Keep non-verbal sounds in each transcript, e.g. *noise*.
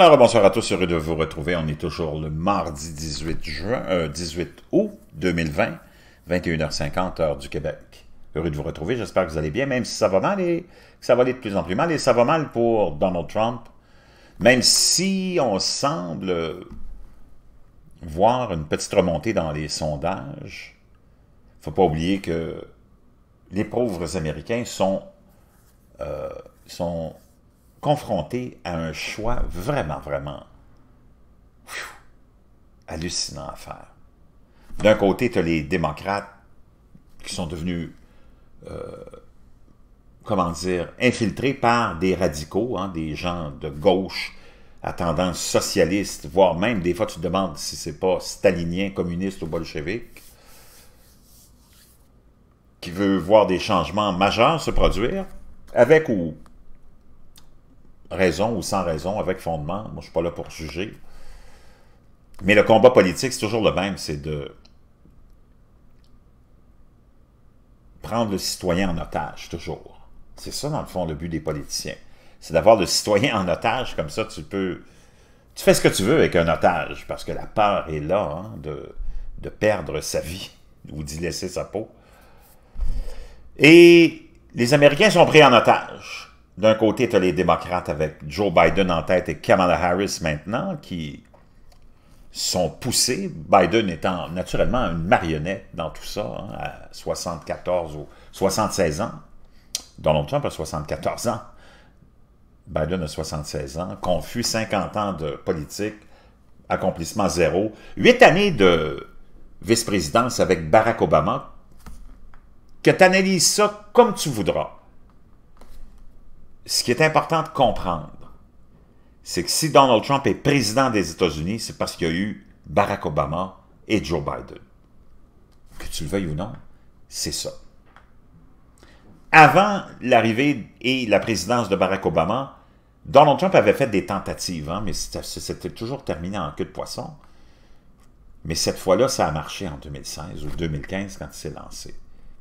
Alors, bonsoir à tous, heureux de vous retrouver. On est toujours le mardi 18, juin, 18 euh, août 2020, 21h50, heure du Québec. Heureux de vous retrouver, j'espère que vous allez bien, même si ça va mal et que ça va aller de plus en plus mal. Et ça va mal pour Donald Trump, même si on semble voir une petite remontée dans les sondages. Il ne faut pas oublier que les pauvres Américains sont, euh, sont confronté à un choix vraiment, vraiment hallucinant à faire. D'un côté, tu as les démocrates qui sont devenus, euh, comment dire, infiltrés par des radicaux, hein, des gens de gauche à tendance socialiste, voire même, des fois, tu te demandes si c'est pas stalinien, communiste ou bolchevique, qui veut voir des changements majeurs se produire, avec ou raison ou sans raison, avec fondement, moi je suis pas là pour juger. Mais le combat politique, c'est toujours le même, c'est de prendre le citoyen en otage, toujours. C'est ça, dans le fond, le but des politiciens. C'est d'avoir le citoyen en otage, comme ça tu peux... Tu fais ce que tu veux avec un otage, parce que la peur est là, hein, de, de perdre sa vie *laughs* ou d'y laisser sa peau. Et les Américains sont pris en otage d'un côté, tu as les démocrates avec Joe Biden en tête et Kamala Harris maintenant, qui sont poussés, Biden étant naturellement une marionnette dans tout ça, hein, à 74 ou 76 ans. Donald Trump a 74 ans. Biden a 76 ans. Confus, 50 ans de politique, accomplissement zéro. Huit années de vice-présidence avec Barack Obama, que tu analyses ça comme tu voudras ce qui est important de comprendre, c'est que si Donald Trump est président des États-Unis, c'est parce qu'il y a eu Barack Obama et Joe Biden. Que tu le veuilles ou non, c'est ça. Avant l'arrivée et la présidence de Barack Obama, Donald Trump avait fait des tentatives, hein, mais c'était toujours terminé en queue de poisson. Mais cette fois-là, ça a marché en 2016 ou 2015 quand il s'est lancé.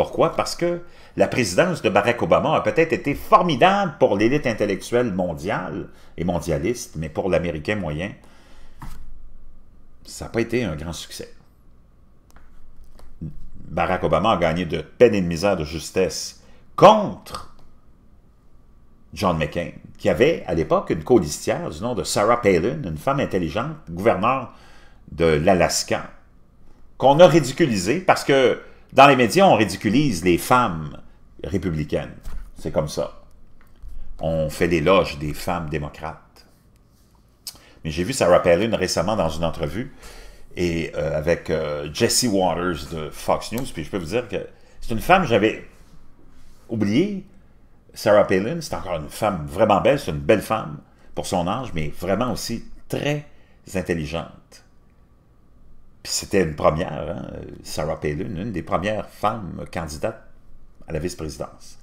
Pourquoi? Parce que la présidence de Barack Obama a peut-être été formidable pour l'élite intellectuelle mondiale et mondialiste, mais pour l'Américain moyen, ça n'a pas été un grand succès. Barack Obama a gagné de peine et de misère de justesse contre John McCain, qui avait à l'époque une colistière du nom de Sarah Palin, une femme intelligente, gouverneure de l'Alaska, qu'on a ridiculisée parce que dans les médias, on ridiculise les femmes républicaines. C'est comme ça. On fait l'éloge des femmes démocrates. Mais j'ai vu Sarah Palin récemment dans une entrevue et euh, avec euh, Jesse Waters de Fox News, puis je peux vous dire que c'est une femme, j'avais oublié, Sarah Palin, c'est encore une femme vraiment belle, c'est une belle femme pour son âge, mais vraiment aussi très intelligente c'était une première, hein. Sarah Palin, une des premières femmes candidates à la vice-présidence.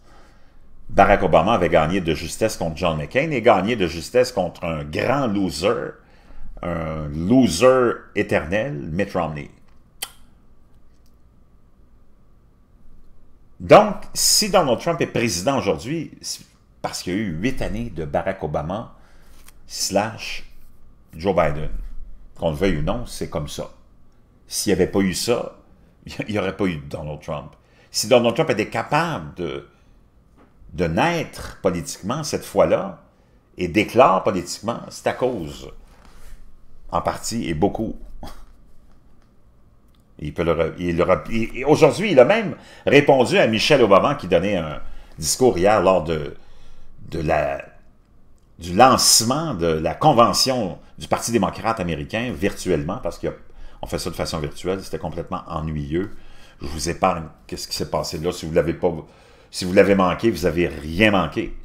Barack Obama avait gagné de justesse contre John McCain et gagné de justesse contre un grand loser, un loser éternel, Mitt Romney. Donc, si Donald Trump est président aujourd'hui, parce qu'il y a eu huit années de Barack Obama slash Joe Biden. Qu'on le veuille ou non, c'est comme ça. S'il n'y avait pas eu ça, *laughs* il n'y aurait pas eu Donald Trump. Si Donald Trump était capable de, de naître politiquement cette fois-là et déclare politiquement, c'est à cause, en partie et beaucoup. *laughs* Il peut aujourd'hui, il a même répondu à Michel Obama qui donnait un discours hier lors de, de la, du lancement de la convention du Parti démocrate américain virtuellement parce qu'il n'y a on fait ça de façon virtuelle, c'était complètement ennuyeux. Je vous épargne qu'est-ce qui s'est passé là. Si vous l'avez pas, si vous l'avez manqué, vous n'avez rien manqué.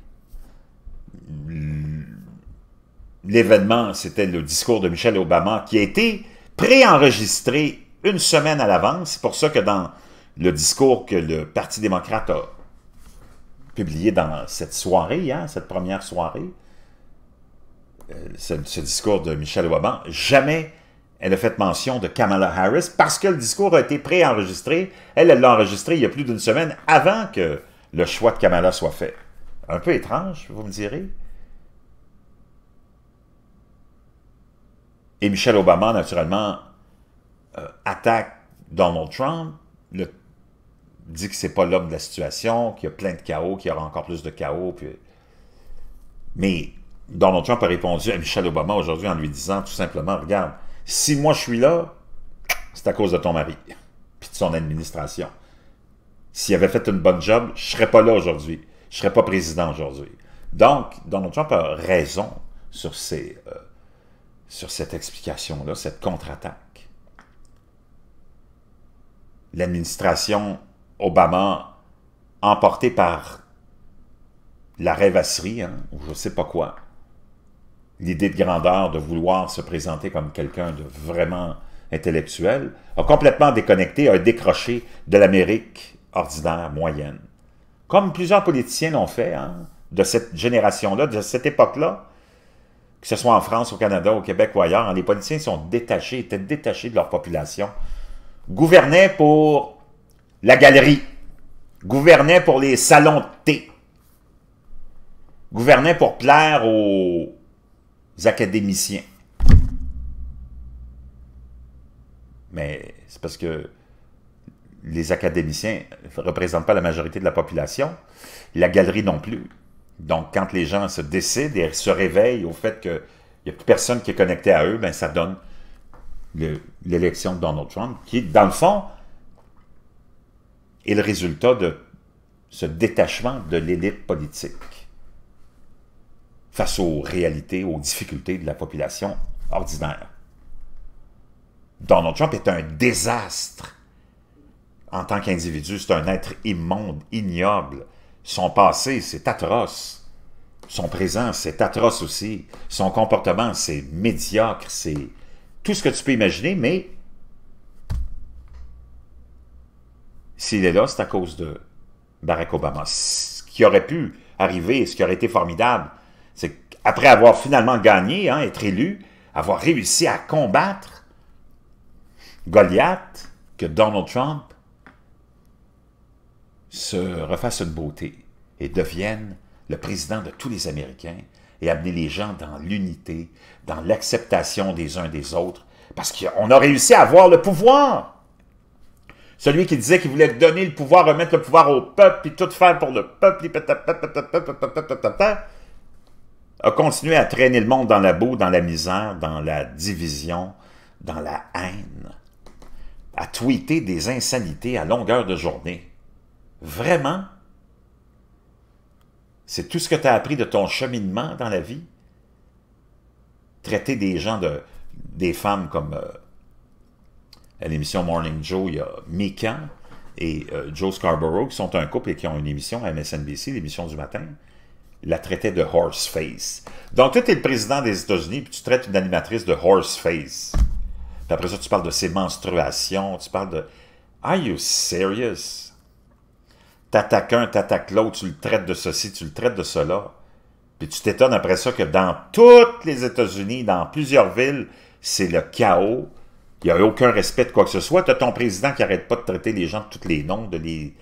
L'événement, c'était le discours de Michel Obama qui a été préenregistré une semaine à l'avance. C'est pour ça que dans le discours que le Parti démocrate a publié dans cette soirée, hein, cette première soirée, euh, ce, ce, discours de Michel Obama, jamais elle a fait mention de Kamala Harris parce que le discours a été préenregistré. Elle, elle l'a enregistré il y a plus d'une semaine avant que le choix de Kamala soit fait. Un peu étrange, vous me direz. Et Michelle Obama, naturellement, euh, attaque Donald Trump, le, dit que c'est pas l'homme de la situation, qu'il y a plein de chaos, qu'il y aura encore plus de chaos. Mais Donald Trump a répondu à Michelle Obama aujourd'hui en lui disant tout simplement, regarde, si moi je suis là, c'est à cause de ton mari, puis de son administration. S'il avait fait une bonne job, je serais pas là aujourd'hui. Je serais pas président aujourd'hui. Donc, Donald Trump a raison sur, ces, euh, sur cette explication-là, cette contre-attaque. L'administration Obama, emportée par la rêvasserie, hein, ou je sais pas quoi, l'idée de grandeur, de vouloir se présenter comme quelqu'un de vraiment intellectuel, a complètement déconnecté, a décroché de l'Amérique ordinaire, moyenne. Comme plusieurs politiciens l'ont fait, hein, de cette génération-là, de cette époque-là, que ce soit en France, au Canada, au Québec ou ailleurs, hein, les politiciens sont détachés, étaient détachés de leur population, gouvernaient pour la galerie, gouvernaient pour les salons de thé, gouvernaient pour plaire aux académiciens. Mais c'est parce que les académiciens ne représentent pas la majorité de la population, la galerie non plus. Donc, quand les gens se décident et se réveillent au fait qu'il n'y a plus personne qui est connecté à eux, ben, ça donne l'élection de Donald Trump, qui, dans le fond, est le résultat de ce détachement de l'élite politique face aux réalités, aux difficultés de la population ordinaire. Donald Trump est un désastre en tant qu'individu. C'est un être immonde, ignoble. Son passé, c'est atroce. Son présent, c'est atroce aussi. Son comportement, c'est médiocre. C'est tout ce que tu peux imaginer, mais s'il est là, c'est à cause de Barack Obama. Ce qui aurait pu arriver, ce qui aurait été formidable, après avoir finalement gagné, être élu, avoir réussi à combattre Goliath, que Donald Trump se refasse une beauté et devienne le président de tous les Américains et amener les gens dans l'unité, dans l'acceptation des uns des autres, parce qu'on a réussi à avoir le pouvoir. Celui qui disait qu'il voulait donner le pouvoir, remettre le pouvoir au peuple, puis tout faire pour le peuple, et a continuer à traîner le monde dans la boue, dans la misère, dans la division, dans la haine, à tweeter des insanités à longueur de journée. Vraiment? C'est tout ce que tu as appris de ton cheminement dans la vie? Traiter des gens, des femmes comme euh, à l'émission Morning Joe, il y a Mika et euh, Joe Scarborough qui sont un couple et qui ont une émission à MSNBC, l'émission du matin la traitait de horse face ». Donc toi, tu es le président des États-Unis, puis tu traites une animatrice de face ». Puis après ça, tu parles de ses menstruations, tu parles de... Are you serious? T'attaques un, t'attaques l'autre, tu le traites de ceci, tu le traites de cela. Puis tu t'étonnes après ça que dans toutes les États-Unis, dans plusieurs villes, c'est le chaos. Il n'y a aucun respect de quoi que ce soit. Tu ton président qui arrête pas de traiter les gens de tous les noms, de les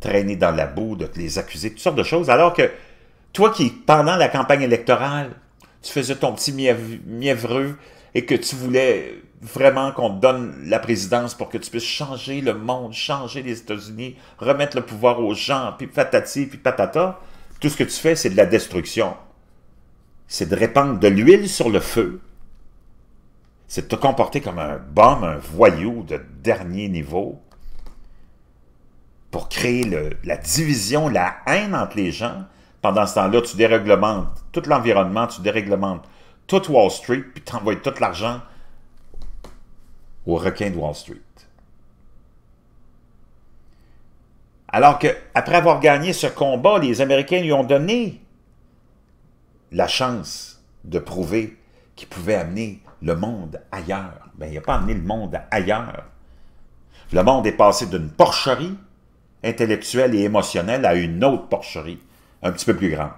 traîner dans la boue, de les accuser, toutes sortes de choses, alors que toi qui, pendant la campagne électorale, tu faisais ton petit mièvreux et que tu voulais vraiment qu'on te donne la présidence pour que tu puisses changer le monde, changer les États-Unis, remettre le pouvoir aux gens, puis patati, puis patata, tout ce que tu fais, c'est de la destruction. C'est de répandre de l'huile sur le feu. C'est de te comporter comme un bombe, un voyou de dernier niveau pour créer la division, la haine entre les gens pendant ce temps-là, tu déréglementes tout l'environnement, tu déréglementes toute Wall Street, puis tu envoies tout l'argent aux requins de Wall Street. Alors que, après avoir gagné ce combat, les Américains lui ont donné la chance de prouver qu'ils pouvaient amener le monde ailleurs. Mais ben, il n'a pas amené le monde ailleurs. Le monde est passé d'une porcherie intellectuelle et émotionnelle à une autre porcherie un petit peu plus grande,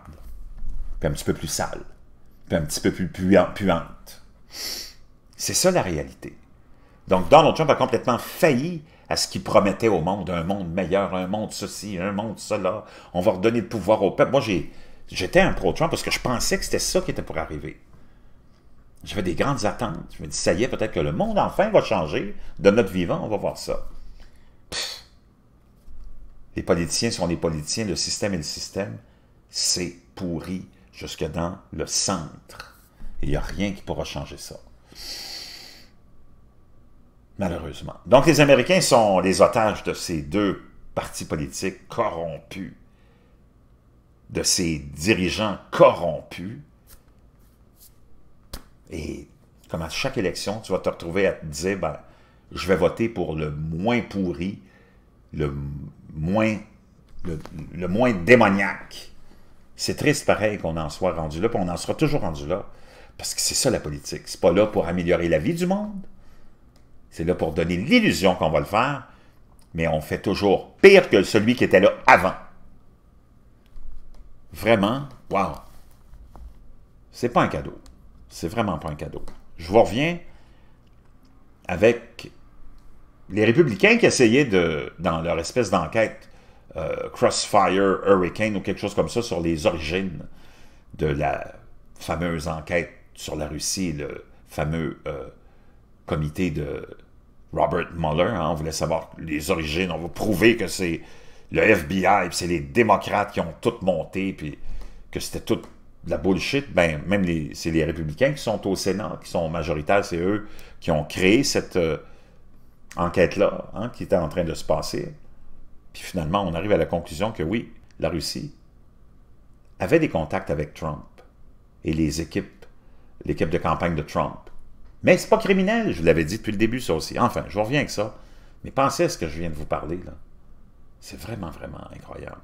puis un petit peu plus sale, puis un petit peu plus puante. C'est ça la réalité. Donc Donald Trump a complètement failli à ce qu'il promettait au monde, un monde meilleur, un monde ceci, un monde cela, on va redonner le pouvoir au peuple. Moi, j'étais un pro-Trump parce que je pensais que c'était ça qui était pour arriver. J'avais des grandes attentes. Je me dis, ça y est, peut-être que le monde enfin va changer de notre vivant, on va voir ça. Les politiciens sont les politiciens, le système est le système c'est pourri jusque dans le centre. Il n'y a rien qui pourra changer ça. Malheureusement. Donc les Américains sont les otages de ces deux partis politiques corrompus, de ces dirigeants corrompus. Et comme à chaque élection, tu vas te retrouver à te dire, ben, je vais voter pour le moins pourri, le moins, le moins démoniaque c'est triste pareil qu'on en soit rendu là, puis on en sera toujours rendu là. Parce que c'est ça la politique. C'est pas là pour améliorer la vie du monde. C'est là pour donner l'illusion qu'on va le faire, mais on fait toujours pire que celui qui était là avant. Vraiment, wow! C'est pas un cadeau. C'est vraiment pas un cadeau. Je vous reviens avec les républicains qui essayaient de, dans leur espèce d'enquête, euh, Crossfire Hurricane ou quelque chose comme ça sur les origines de la fameuse enquête sur la Russie, le fameux euh, comité de Robert Mueller. Hein. on voulait savoir les origines, on voulait prouver que c'est le FBI, c'est les démocrates qui ont tout monté, puis que c'était toute de la bullshit. Ben, même c'est les républicains qui sont au Sénat, qui sont majoritaires, c'est eux qui ont créé cette euh, enquête-là hein, qui était en train de se passer finalement, on arrive à la conclusion que oui, la Russie avait des contacts avec Trump et les équipes, l'équipe de campagne de Trump. Mais c'est pas criminel, je l'avais dit depuis le début, ça aussi. Enfin, je reviens avec ça. Mais pensez à ce que je viens de vous parler, là. C'est vraiment, vraiment incroyable.